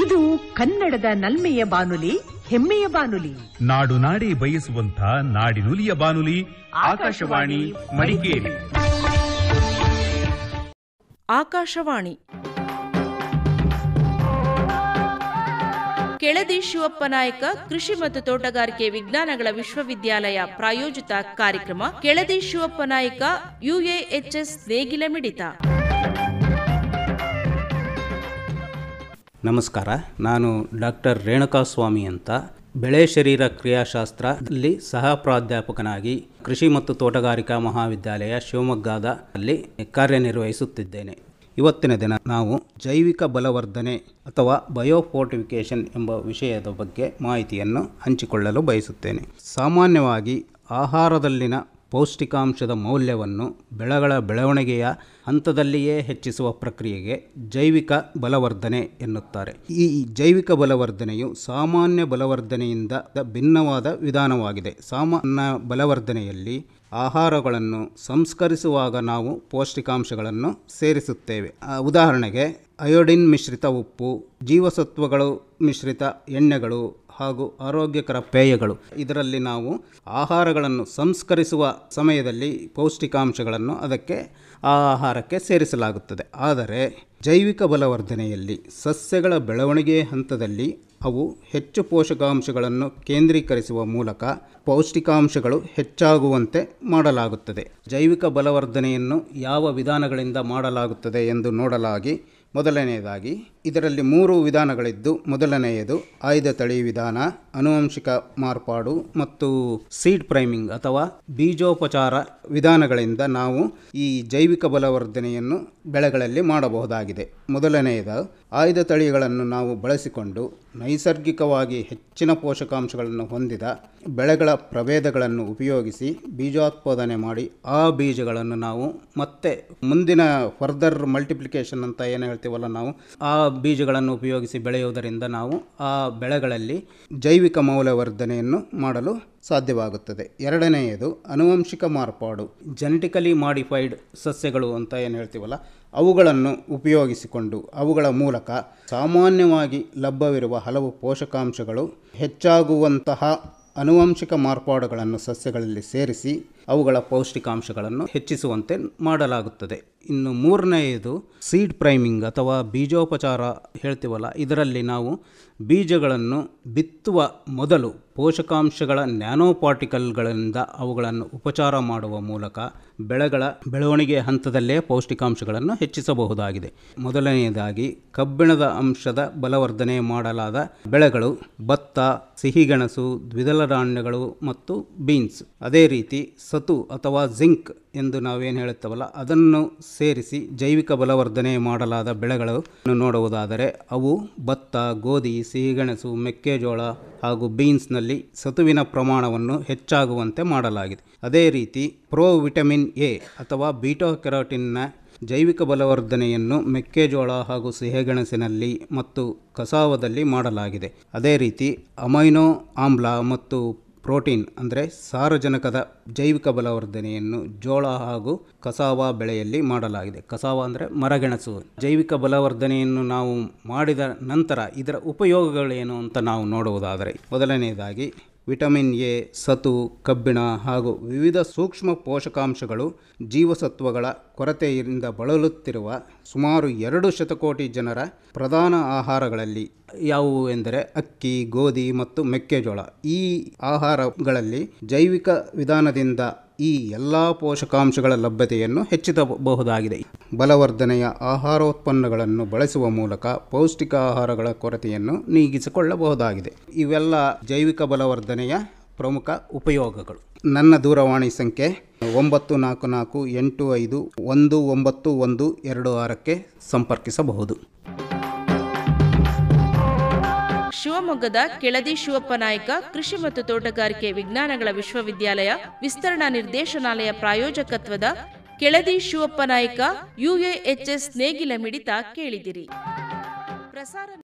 ಇದು ಕನ್ನಡದ ನಲ್ಮೆಯ ಬಾನುಲಿ ಹೆಮ್ಮೆಯ ಬಾನುಲಿ ನಾಡು ನಾಡಿ ಬಯಸುವಂತ ನಾಡಿನುಲಿಯ ಬಾನುಲಿ ಆಕಾಶವಾಣಿ ಮಡಿಕೇರಿ ಆಕಾಶವಾಣಿ ಕೆಳದಿ ನಾಯಕ ಕೃಷಿ ಮತ್ತು ತೋಟಗಾರಿಕೆ ವಿಜ್ಞಾನಗಳ ವಿಶ್ವವಿದ್ಯಾಲಯ ಪ್ರಾಯೋಜಿತ ಕಾರ್ಯಕ್ರಮ ಕೆಳದಿ ಶಿವಪ್ಪ ನಾಯಕ ಯುಎಎಚ್ಎಸ್ ನೇಗಿಲ ಮಿಡಿತ ನಮಸ್ಕಾರ ನಾನು ಡಾಕ್ಟರ್ ರೇಣುಕಾಸ್ವಾಮಿ ಅಂತ ಬೆಳೆ ಶರೀರ ಕ್ರಿಯಾಶಾಸ್ತ್ರದಲ್ಲಿ ಸಹ ಪ್ರಾಧ್ಯಾಪಕನಾಗಿ ಕೃಷಿ ಮತ್ತು ತೋಟಗಾರಿಕಾ ಮಹಾವಿದ್ಯಾಲಯ ಶಿವಮೊಗ್ಗದ ಅಲ್ಲಿ ಕಾರ್ಯನಿರ್ವಹಿಸುತ್ತಿದ್ದೇನೆ ಇವತ್ತಿನ ದಿನ ನಾವು ಜೈವಿಕ ಬಲವರ್ಧನೆ ಅಥವಾ ಬಯೋಫೋರ್ಟಿಫಿಕೇಶನ್ ಎಂಬ ವಿಷಯದ ಬಗ್ಗೆ ಮಾಹಿತಿಯನ್ನು ಹಂಚಿಕೊಳ್ಳಲು ಬಯಸುತ್ತೇನೆ ಸಾಮಾನ್ಯವಾಗಿ ಆಹಾರದಲ್ಲಿನ ಪೌಷ್ಟಿಕಾಂಶದ ಮೌಲ್ಯವನ್ನು ಬೆಳೆಗಳ ಬೆಳವಣಿಗೆಯ ಹಂತದಲ್ಲಿಯೇ ಹೆಚ್ಚಿಸುವ ಪ್ರಕ್ರಿಯೆಗೆ ಜೈವಿಕ ಬಲವರ್ಧನೆ ಎನ್ನುತ್ತಾರೆ ಈ ಜೈವಿಕ ಬಲವರ್ಧನೆಯು ಸಾಮಾನ್ಯ ಬಲವರ್ಧನೆಯಿಂದ ಭಿನ್ನವಾದ ವಿಧಾನವಾಗಿದೆ ಸಾಮಾನ್ಯ ಬಲವರ್ಧನೆಯಲ್ಲಿ ಆಹಾರಗಳನ್ನು ಸಂಸ್ಕರಿಸುವಾಗ ನಾವು ಪೌಷ್ಟಿಕಾಂಶಗಳನ್ನು ಸೇರಿಸುತ್ತೇವೆ ಉದಾಹರಣೆಗೆ ಅಯೋಡಿನ್ ಮಿಶ್ರಿತ ಉಪ್ಪು ಜೀವಸತ್ವಗಳು ಮಿಶ್ರಿತ ಎಣ್ಣೆಗಳು ಹಾಗೂ ಆರೋಗ್ಯಕರ ಪೇಯಗಳು ಇದರಲ್ಲಿ ನಾವು ಆಹಾರಗಳನ್ನು ಸಂಸ್ಕರಿಸುವ ಸಮಯದಲ್ಲಿ ಪೌಷ್ಟಿಕಾಂಶಗಳನ್ನು ಅದಕ್ಕೆ ಆ ಆಹಾರಕ್ಕೆ ಸೇರಿಸಲಾಗುತ್ತದೆ ಆದರೆ ಜೈವಿಕ ಬಲವರ್ಧನೆಯಲ್ಲಿ ಸಸ್ಯಗಳ ಬೆಳವಣಿಗೆ ಹಂತದಲ್ಲಿ ಅವು ಹೆಚ್ಚು ಪೋಷಕಾಂಶಗಳನ್ನು ಕೇಂದ್ರೀಕರಿಸುವ ಮೂಲಕ ಪೌಷ್ಟಿಕಾಂಶಗಳು ಹೆಚ್ಚಾಗುವಂತೆ ಮಾಡಲಾಗುತ್ತದೆ ಜೈವಿಕ ಬಲವರ್ಧನೆಯನ್ನು ಯಾವ ವಿಧಾನಗಳಿಂದ ಮಾಡಲಾಗುತ್ತದೆ ಎಂದು ನೋಡಲಾಗಿ ಮೊದಲನೆಯದಾಗಿ ಇದರಲ್ಲಿ ಮೂರು ವಿಧಾನಗಳಿದ್ದು ಮೊದಲನೆಯದು ಆಯ್ದ ತಳಿ ವಿಧಾನ ಆನುವಂಶಿಕ ಮಾರ್ಪಾಡು ಮತ್ತು ಸೀಡ್ ಪ್ರೈಮಿಂಗ್ ಅಥವಾ ಬೀಜೋಪಚಾರ ವಿಧಾನಗಳಿಂದ ನಾವು ಈ ಜೈವಿಕ ಬಲವರ್ಧನೆಯನ್ನು ಬೆಳೆಗಳಲ್ಲಿ ಮಾಡಬಹುದಾಗಿದೆ ಮೊದಲನೆಯದು ಆಯ್ದ ತಳಿಗಳನ್ನು ನಾವು ಬಳಸಿಕೊಂಡು ನೈಸರ್ಗಿಕವಾಗಿ ಹೆಚ್ಚಿನ ಪೋಷಕಾಂಶಗಳನ್ನು ಹೊಂದಿದ ಬೆಳೆಗಳ ಪ್ರಭೇದಗಳನ್ನು ಉಪಯೋಗಿಸಿ ಬೀಜೋತ್ಪಾದನೆ ಮಾಡಿ ಆ ಬೀಜಗಳನ್ನು ನಾವು ಮತ್ತೆ ಮುಂದಿನ ಫರ್ದರ್ ಮಲ್ಟಿಪ್ಲಿಕೇಶನ್ ಅಂತ ಏನು ಹೇಳ್ತೀವಲ್ಲ ನಾವು ಆ ಬೀಜಗಳನ್ನು ಉಪಯೋಗಿಸಿ ಬೆಳೆಯುವುದರಿಂದ ನಾವು ಆ ಬೆಳೆಗಳಲ್ಲಿ ಜೈವಿಕ ಮೌಲ್ಯವರ್ಧನೆಯನ್ನು ಮಾಡಲು ಸಾಧ್ಯವಾಗುತ್ತದೆ ಎರಡನೆಯದು ಅನುವಂಶಿಕ ಮಾರ್ಪಾಡು ಜೆನೆಟಿಕಲಿ ಮಾಡಿಫೈಡ್ ಸಸ್ಯಗಳು ಅಂತ ಏನು ಹೇಳ್ತೀವಲ್ಲ ಅವುಗಳನ್ನು ಉಪಯೋಗಿಸಿಕೊಂಡು ಅವುಗಳ ಮೂಲಕ ಸಾಮಾನ್ಯವಾಗಿ ಲಭ್ಯವಿರುವ ಹಲವು ಪೋಷಕಾಂಶಗಳು ಹೆಚ್ಚಾಗುವಂತಹ ಅನುವಂಶಿಕ ಮಾರ್ಪಾಡುಗಳನ್ನು ಸಸ್ಯಗಳಲ್ಲಿ ಸೇರಿಸಿ ಅವುಗಳ ಪೌಷ್ಟಿಕಾಂಶಗಳನ್ನು ಹೆಚ್ಚಿಸುವಂತೆ ಮಾಡಲಾಗುತ್ತದೆ ಇನ್ನು ಮೂರನೆಯದು ಸೀಡ್ ಪ್ರೈಮಿಂಗ್ ಅಥವಾ ಬೀಜೋಪಚಾರ ಹೇಳ್ತೀವಲ್ಲ ಇದರಲ್ಲಿ ನಾವು ಬೀಜಗಳನ್ನು ಬಿತ್ತುವ ಮೊದಲು ಪೋಷಕಾಂಶಗಳ ನ್ಯಾನೋ ಪಾರ್ಟಿಕಲ್ಗಳಿಂದ ಅವುಗಳನ್ನು ಉಪಚಾರ ಮಾಡುವ ಮೂಲಕ ಬೆಳೆಗಳ ಬೆಳವಣಿಗೆ ಹಂತದಲ್ಲೇ ಪೌಷ್ಟಿಕಾಂಶಗಳನ್ನು ಹೆಚ್ಚಿಸಬಹುದಾಗಿದೆ ಮೊದಲನೆಯದಾಗಿ ಕಬ್ಬಿಣದ ಅಂಶದ ಬಲವರ್ಧನೆ ಮಾಡಲಾದ ಬೆಳೆಗಳು ಭತ್ತ ಸಿಹಿಗೆಣಸು ದ್ವಿದಳ ಧಾನ್ಯಗಳು ಮತ್ತು ಬೀನ್ಸ್ ಅದೇ ರೀತಿ ಸತು ಅಥವಾ ಜಿಂಕ್ ಎಂದು ನಾವೇನು ಹೇಳುತ್ತವಲ್ಲ ಅದನ್ನು ಸೇರಿಸಿ ಜೈವಿಕ ಬಲವರ್ಧನೆ ಮಾಡಲಾದ ಬೆಳೆಗಳನ್ನು ನೋಡುವುದಾದರೆ ಅವು ಭತ್ತ ಗೋಧಿ ಸಿಹಿಗೆಣಸು ಮೆಕ್ಕೆಜೋಳ ಹಾಗೂ ಬೀನ್ಸ್ನಲ್ಲಿ ಸತುವಿನ ಪ್ರಮಾಣವನ್ನು ಹೆಚ್ಚಾಗುವಂತೆ ಮಾಡಲಾಗಿದೆ ಅದೇ ರೀತಿ ಪ್ರೋ ವಿಟಮಿನ್ ಎ ಅಥವಾ ಬೀಟೋ ಕೆರಾಟಿನ್ನ ಜೈವಿಕ ಬಲವರ್ಧನೆಯನ್ನು ಮೆಕ್ಕೆಜೋಳ ಹಾಗೂ ಸಿಹಿಗೆಣಸಿನಲ್ಲಿ ಮತ್ತು ಕಸಾವದಲ್ಲಿ ಮಾಡಲಾಗಿದೆ ಅದೇ ರೀತಿ ಅಮೈನೋ ಆಮ್ಲ ಮತ್ತು ಪ್ರೋಟೀನ್ ಅಂದರೆ ಸಾರಜನಕದ ಜೈವಿಕ ಬಲವರ್ಧನೆಯನ್ನು ಜೋಳ ಹಾಗೂ ಕಸಾವ ಬೆಳೆಯಲ್ಲಿ ಮಾಡಲಾಗಿದೆ ಕಸಾವ ಅಂದರೆ ಮರಗೆಣಸು ಜೈವಿಕ ಬಲವರ್ಧನೆಯನ್ನು ನಾವು ಮಾಡಿದ ನಂತರ ಇದರ ಉಪಯೋಗಗಳೇನು ಅಂತ ನಾವು ನೋಡುವುದಾದರೆ ಮೊದಲನೆಯದಾಗಿ ವಿಟಮಿನ್ ಎ ಸತು ಕಬ್ಬಿಣ ಹಾಗೂ ವಿವಿಧ ಸೂಕ್ಷ್ಮ ಪೋಷಕಾಂಶಗಳು ಜೀವಸತ್ವಗಳ ಕೊರತೆಯಿಂದ ಬಳಲುತ್ತಿರುವ ಸುಮಾರು ಎರಡು ಶತಕೋಟಿ ಜನರ ಪ್ರಧಾನ ಆಹಾರಗಳಲ್ಲಿ ಯಾವುವು ಎಂದರೆ ಅಕ್ಕಿ ಗೋಧಿ ಮತ್ತು ಮೆಕ್ಕೆಜೋಳ ಈ ಆಹಾರಗಳಲ್ಲಿ ಜೈವಿಕ ವಿಧಾನದಿಂದ ಈ ಎಲ್ಲ ಪೋಷಕಾಂಶಗಳ ಲಭ್ಯತೆಯನ್ನು ಹೆಚ್ಚಿಸಬಹುದಾಗಿದೆ ಬಲವರ್ಧನೆಯ ಆಹಾರೋತ್ಪನ್ನಗಳನ್ನು ಬಳಸುವ ಮೂಲಕ ಪೌಷ್ಟಿಕ ಆಹಾರಗಳ ಕೊರತೆಯನ್ನು ನೀಗಿಸಿಕೊಳ್ಳಬಹುದಾಗಿದೆ ಇವೆಲ್ಲ ಜೈವಿಕ ಬಲವರ್ಧನೆಯ ಪ್ರಮುಖ ಉಪಯೋಗಗಳು ನನ್ನ ದೂರವಾಣಿ ಸಂಖ್ಯೆ ಒಂಬತ್ತು ನಾಲ್ಕು ನಾಲ್ಕು ಎಂಟು ಐದು ಒಂದು ಒಂಬತ್ತು ಒಂದು ಎರಡು ಆರಕ್ಕೆ ಸಂಪರ್ಕಿಸಬಹುದು ಶಿವಮೊಗ್ಗದ ಕೆಳದಿ ಶಿವಪ್ಪ ನಾಯಕ ಕೃಷಿ ಮತ್ತು ತೋಟಗಾರಿಕೆ ವಿಜ್ಞಾನಗಳ ವಿಶ್ವವಿದ್ಯಾಲಯ ವಿಸ್ತರಣಾ ನಿರ್ದೇಶನಾಲಯ ಪ್ರಾಯೋಜಕತ್ವದ ಕೆಳದಿ ಶಿವಪ್ಪ ನಾಯಕ ಯುಎಎಚ್ಎಸ್ ನೇಗಿಲ ಮಿಡಿತ ಕೇಳಿದಿರಿ ಪ್ರಸಾರ